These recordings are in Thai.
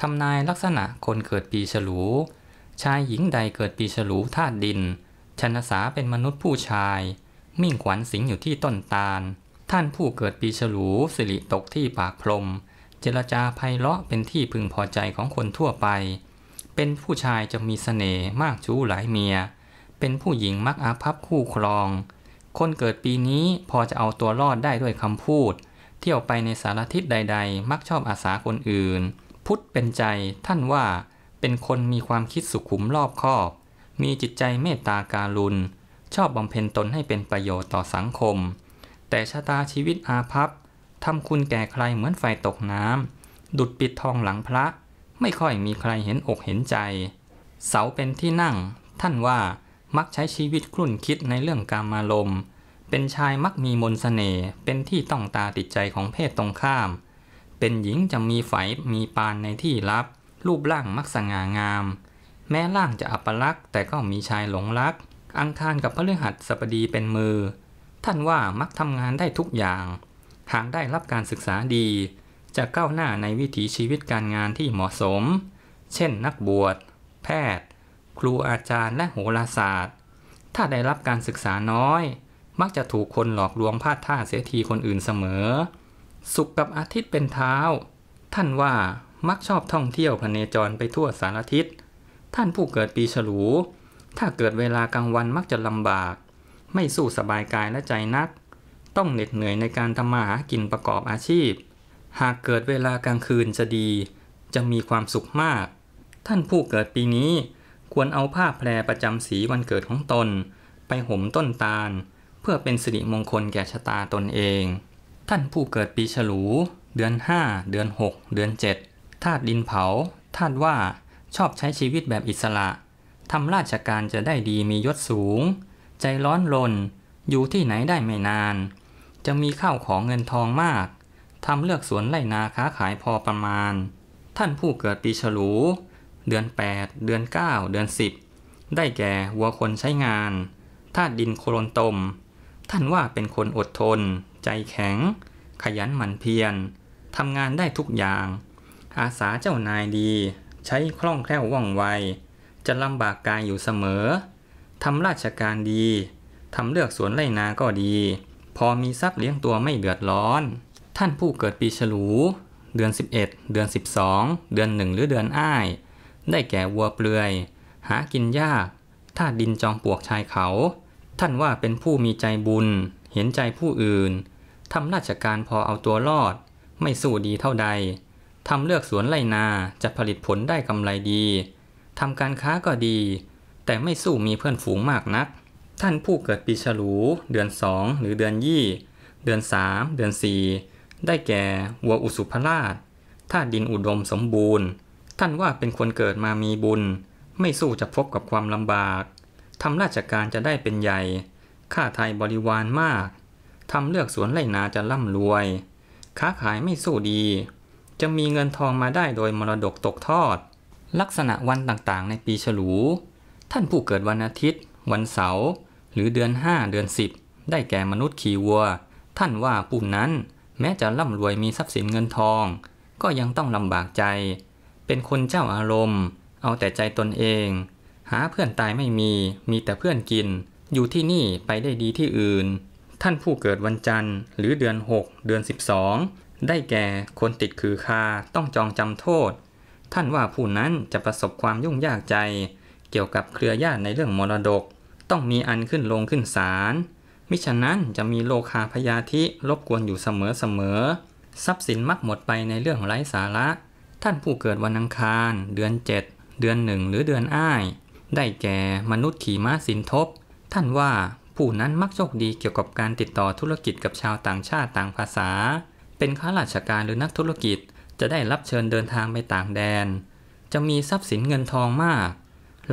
ทำนายลักษณะคนเกิดปีฉลู ชายหญิงใดเกิดปีฉลูธาตุดิน ชนสาเป็นมนุษย์ผู้ชาย มิ่งขวัญสิงอยู่ที่ต้นตาล ท่านผู้เกิดปีฉลูสิริตกที่ปาก พรมเจรจาไพเราะเป็นที่พึงพอใจของคนทั่วไป เป็นผู้ชายจะมีสเสน่ห์มาก ชู้หลายเมีย เป็นผู้หญิงมักอาภัพคู่ครอง คนเกิดปีนี้พอจะเอาตัวรอดได้ด้วยคำพูด เที่ยวไปในสารทิศใด ๆ มักชอบอาสาคนอื่นพุทธเป็นใจท่านว่าเป็นคนมีความคิดสุขุมรอบคอบ มีจิตใจเมตตาการุณชอบบำเพ็ญตนให้เป็นประโยชน์ต่อสังคม แต่ชะตาชีวิตอาภัพทำคุณแก่ใครเหมือนไฟตกน้ำดุดปิดทองหลังพระ ไม่ค่อยมีใครเห็นอกเห็นใจ เสาเป็นที่นั่ง ท่านว่ามักใช้ชีวิตคลุ่นคิดในเรื่องการมารมเป็นชายมักมีมนสเสน่ห์เป็นที่ต้องตาติดใจของเพศตรงข้ามเป็นหญิงจะมีไฝมีปานในที่ลับ รูปร่างมักสง่างาม แม้ร่างจะอัปลักษ์แต่ก็มีชายหลงรัก อังคารกับพระฤหัสสบดีเป็นมือ ท่านว่ามักทำงานได้ทุกอย่าง หากได้รับการศึกษาดี จะก้าวหน้าในวิถีชีวิตการงานที่เหมาะสม เช่นนักบวช แพทย์ ครูอาจารย์และโหราศาสตร์ ถ้าได้รับการศึกษาน้อย มักจะถูกคนหลอกลวงพลาดท่าเสียทีคนอื่นเสมอสุกกับอาทิตย์เป็นเท้า ท่านว่ามักชอบท่องเที่ยวพเนจรไปทั่วสารทิศ ท่านผู้เกิดปีฉลู ถ้าเกิดเวลากลางวันมักจะลำบาก ไม่สู้สบายกายและใจนัก ต้องเหน็ดเหนื่อยในการทำมาหากินประกอบอาชีพ หากเกิดเวลากลางคืนจะดี จะมีความสุขมาก ท่านผู้เกิดปีนี้ควรเอาผ้าแพรประจำสีวันเกิดของตน ไปห่มต้นตาล เพื่อเป็นสิริมงคลแก่ชะตาตนเองท่านผู้เกิดปีฉลู เดือน5เดือน6เดือน7ธาตุดินเผาธาตุว่า ชอบใช้ชีวิตแบบอิสระ ทำราชการจะได้ดีมียศสูง ใจร้อนรน อยู่ที่ไหนได้ไม่นาน จะมีข้าวของเงินทองมาก ทำเลือกสวนไรนาค้าขายพอประมาณ ท่านผู้เกิดปีฉลู เดือน 8 เดือน 9 เดือน10ได้แก่วัวคนใช้งาน ธาตุดินโคลนตม ท่านว่าเป็นคนอดทนใจแข็ง ขยันหมั่นเพียรทำงานได้ทุกอย่าง อาสาเจ้านายดี ใช้คล่องแคล่วว่องไว จะลำบากกายอยู่เสมอ ทำราชการดี ทำเลือกสวนไรนาก็ดี พอมีทรัพย์เลี้ยงตัวไม่เดือดร้อน ท่านผู้เกิดปีฉลู เดือน 11 เดือน 12 เดือนหนึ่งหรือเดือนอ้ายได้แก่วัวเปลือย หากินยาก้าดินจองปวกชายเขา ท่านว่าเป็นผู้มีใจบุญเห็นใจผู้อื่น ทำราชการพอเอาตัวรอด ไม่สู้ดีเท่าใด ทำเลือกสวนไรนาจะผลิตผลได้กำไรดี ทำการค้าก็ดี แต่ไม่สู้มีเพื่อนฝูงมากนัก ท่านผู้เกิดปีฉลู เดือนสองหรือเดือนยี่ เดือนสามเดือนสี่ ได้แก่ วัวอุสุภราชธาตุดินอุดมสมบูรณ์ ท่านว่าเป็นคนเกิดมามีบุญ ไม่สู้จะพบกับความลำบากทำราชการจะได้เป็นใหญ่ข้าไทยบริวารมาก ทำเลือกสวนไรนาจะร่ำรวย ค้าขายไม่สู้ดี จะมีเงินทองมาได้โดยมรดกตกทอด ลักษณะวันต่างๆ ในปีฉลู ท่านผู้เกิดวันอาทิตย์ วันเสาร์ หรือเดือน 5 เดือน 10 ได้แก่มนุษย์ขี่วัว ท่านว่าผู้นั้นแม้จะร่ำรวยมีทรัพย์สินเงินทอง ก็ยังต้องลำบากใจ เป็นคนเจ้าอารมณ์ เอาแต่ใจตนเอง หาเพื่อนตายไม่มี มีแต่เพื่อนกินอยู่ที่นี่ไปได้ดีที่อื่น ท่านผู้เกิดวันจันทร์ หรือเดือน 6 เดือน 12 ได้แก่คนติดคือคาต้องจองจำโทษ ท่านว่าผู้นั้นจะประสบความยุ่งยากใจ เกี่ยวกับเครือญาติในเรื่องมรดก ต้องมีอันขึ้นลงขึ้นศาล มิฉะนั้นจะมีโลคาพยาธิรบกวนอยู่เสมอเสมอ ทรัพย์สินมักหมดไปในเรื่องไร้สาระ ท่านผู้เกิดวันอังคารเดือน 7 เดือนหนึ่งหรือเดือนอ้าย ได้แก่มนุษย์ขี่ม้าสินทบท่านว่าผู้นั้นมักโชคดีเกี่ยวกับการติดต่อธุรกิจกับชาวต่างชาติต่างภาษา เป็นข้าราชการหรือนักธุรกิจจะได้รับเชิญเดินทางไปต่างแดน จะมีทรัพย์สินเงินทองมาก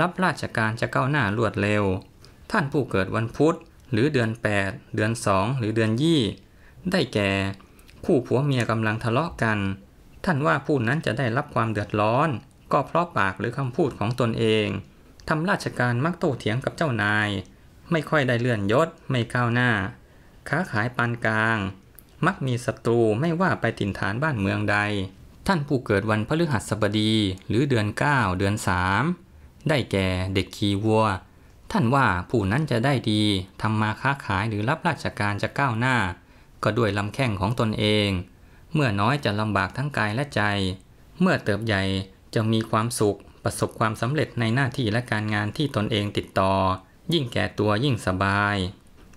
รับราชการจะก้าวหน้ารวดเร็ว ท่านผู้เกิดวันพุธ หรือเดือน 8 เดือน2หรือเดือนยี่ ได้แก่คู่ผัวเมียกำลังทะเลาะกัน ท่านว่าผู้นั้นจะได้รับความเดือดร้อน ก็เพราะปากหรือคำพูดของตนเองทำราชการมักโต้เถียงกับเจ้านายไม่ค่อยได้เลื่อนยศไม่ก้าวหน้า ค้าขายปานกลาง มักมีศัตรูไม่ว่าไปถิ่นฐานบ้านเมืองใด ท่านผู้เกิดวันพฤหัสบดีหรือเดือน 9 เดือน3ได้แก่เด็กขี่วัว ท่านว่าผู้นั้นจะได้ดี ทำมาค้าขายหรือรับราชการจะก้าวหน้า ก็ด้วยลำแข้งของตนเอง เมื่อน้อยจะลำบากทั้งกายและใจ เมื่อเติบใหญ่จะมีความสุขประสบความสำเร็จในหน้าที่และการงานที่ตนเองติดต่อยิ่งแก่ตัวยิ่งสบาย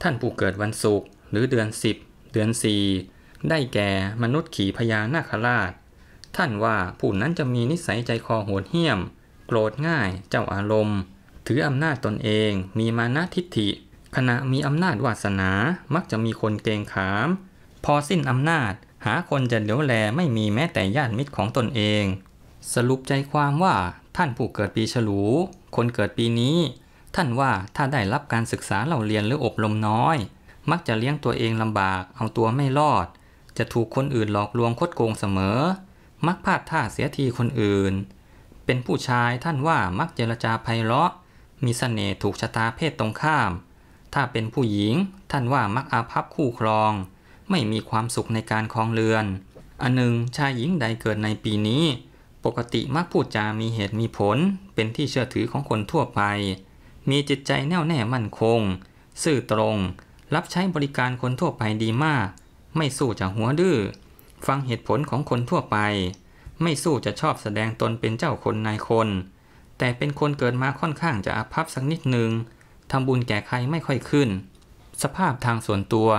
ท่านผู้เกิดวันศุกร์หรือเดือน10เดือน4ได้แก่มนุษย์ขี่พญานาคราช ท่านว่าผู้นั้นจะมีนิสัยใจคอโหดเหี้ยม โกรธง่าย เจ้าอารมณ์ ถืออำนาจตนเองมีมานะทิฐิ ขณะมีอำนาจวาสนามักจะมีคนเกงขาม พอสิ้นอำนาจหาคนจะเหลียวแลไม่มีแม้แต่ญาติมิตรของตนเอง สรุปใจความว่า ท่านผู้เกิดปีฉลู คนเกิดปีนี้ท่านว่าถ้าได้รับการศึกษาเราเรียนหรืออบรมน้อย มักจะเลี้ยงตัวเองลำบาก เอาตัวไม่รอด จะถูกคนอื่นหลอกลวงคดโกงเสมอ มักพลาดท่าเสียทีคนอื่น เป็นผู้ชายท่านว่ามักเจรจาไพเราะ มีสเสน่ห์ถูกชะตาเพศตรงข้าม ถ้าเป็นผู้หญิง ท่านว่ามักอาภัพคู่ครอง ไม่มีความสุขในการคลองเรือนอันหนึ่งชายหญิงใดเกิดในปีนี้ ปกติมักพูดจา มีเหตุมีผล เป็นที่เชื่อถือของคนทั่วไปมีจิตใจแน่วแน่มั่นคงซื่อตรง รับใช้บริการคนทั่วไปดีมาก ไม่สู้จะหัวดื้อฟังเหตุผลของคนทั่วไป ไม่สู้จะชอบแสดงตนเป็นเจ้าคนนายคน แต่เป็นคนเกิดมาค่อนข้างจะอาภัพสักนิดหนึ่งทำบุญแก่ใครไม่ค่อยขึ้น สภาพทางส่วนตัว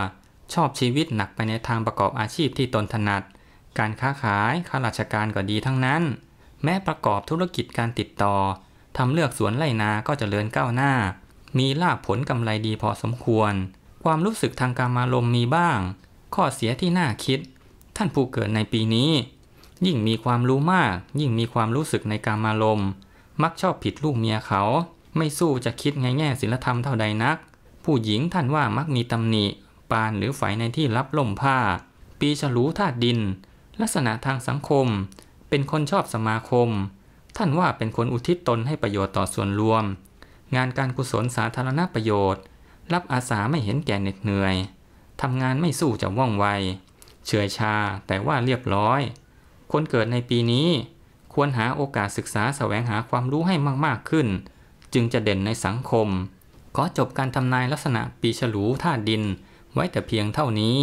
ชอบชีวิตหนักไปในทางประกอบอาชีพที่ตนถนัด การค้าขายข้าราชการก็ดีทั้งนั้น แม้ประกอบธุรกิจการติดต่อทำเลือกสวนไรนาก็จเจริญก้าวหน้า มีลาภผลกำไรดีพอสมควร ความรู้สึกทางการมาลมมีบ้าง ข้อเสียที่น่าคิด ท่านผู้เกิดในปีนี้ ยิ่งมีความรู้มากยิ่งมีความรู้สึกในการมาลม มักชอบผิดลูกเมียเขา ไม่สู้จะคิดในแง่ศีลธรรมเท่าใดนัก ผู้หญิงท่านว่ามักมีตำหนิ ปานหรือฝ่ายในที่รับล่มผ้า ปีฉลูธาตุดิน ลักษณะทางสังคม เป็นคนชอบสมาคมท่านว่าเป็นคนอุทิศตนให้ประโยชน์ต่อส่วนรวม งานการกุศลสาธารณประโยชน์ รับอาสาไม่เห็นแก่เหน็ดเหนื่อย ทำงานไม่สู้จะว่องไวเฉยชา แต่ว่าเรียบร้อย คนเกิดในปีนี้ ควรหาโอกาสศึกษาแสวงหาความรู้ให้มากๆขึ้น จึงจะเด่นในสังคม ขอจบการทำนายลักษณะปีฉลูธาตุดินไว้แต่เพียงเท่านี้